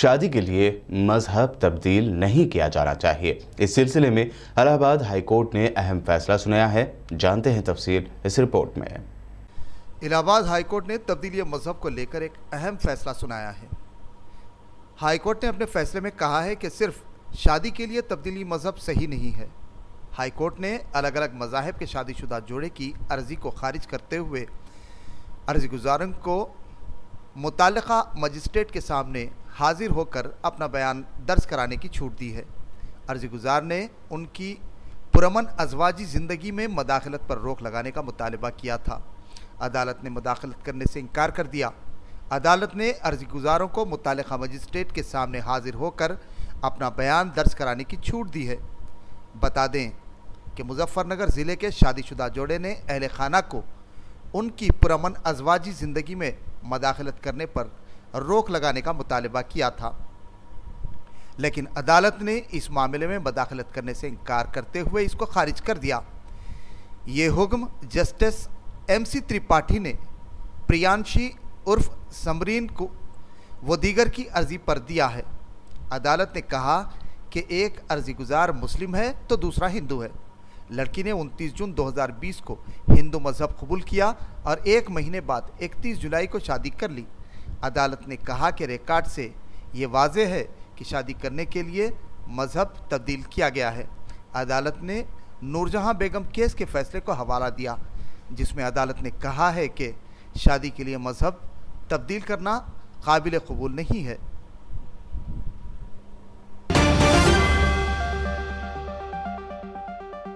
शादी के लिए मजहब तब्दील नहीं किया जाना चाहिए इस सिलसिले में अलाहाबाद हाईकोर्ट ने अहम फैसला सुनाया है जानते हैं तफसील इस रिपोर्ट में इलाहाबाद हाईकोर्ट ने तब्दीली मजहब को लेकर एक अहम फैसला सुनाया है हाईकोर्ट ने अपने फैसले में कहा है कि सिर्फ शादी के लिए तब्दीली मजहब सही नहीं है हाईकोर्ट ने अलग अलग मजाहब के शादीशुदा जोड़े की अर्जी को खारिज करते हुए अर्जी गुजारों को मुतल मजिस्ट्रेट के सामने हाजिर होकर अपना बयान दर्ज कराने की छूट दी है अर्जी गुजार ने उनकी पुरमन अजवाजी ज़िंदगी में मदाखलत पर रोक लगाने का मुतालबा किया था अदालत ने मदाखलत करने से इनकार कर दिया अदालत ने अर्जी गुजारों को मुतल मजिस्ट्रेट के सामने हाजिर होकर अपना बयान दर्ज कराने की छूट दी है बता दें कि मुजफ्फरनगर ज़िले के शादीशुदा जोड़े ने अहल खाना को उनकी पुरमन अजवाजी ज़िंदगी में मदाखलत करने पर रोक लगाने का मुतालबा किया था लेकिन अदालत ने इस मामले में मदाखलत करने से इनकार करते हुए इसको खारिज कर दिया ये हुक्म जस्टिस एम सी त्रिपाठी ने प्रियांशी उर्फ समरीन को व दीगर की अर्जी पर दिया है अदालत ने कहा कि एक अर्जी गुजार मुस्लिम है तो दूसरा हिंदू है लड़की ने 29 जून 2020 को हिंदू मज़हब कबूल किया और एक महीने बाद 31 जुलाई को शादी कर ली अदालत ने कहा कि रिकॉर्ड से ये वाज है कि शादी करने के लिए मजहब तब्दील किया गया है अदालत ने नूरजहां बेगम केस के फैसले को हवाला दिया जिसमें अदालत ने कहा है कि शादी के लिए मजहब तब्दील करना काबिल कबूल नहीं है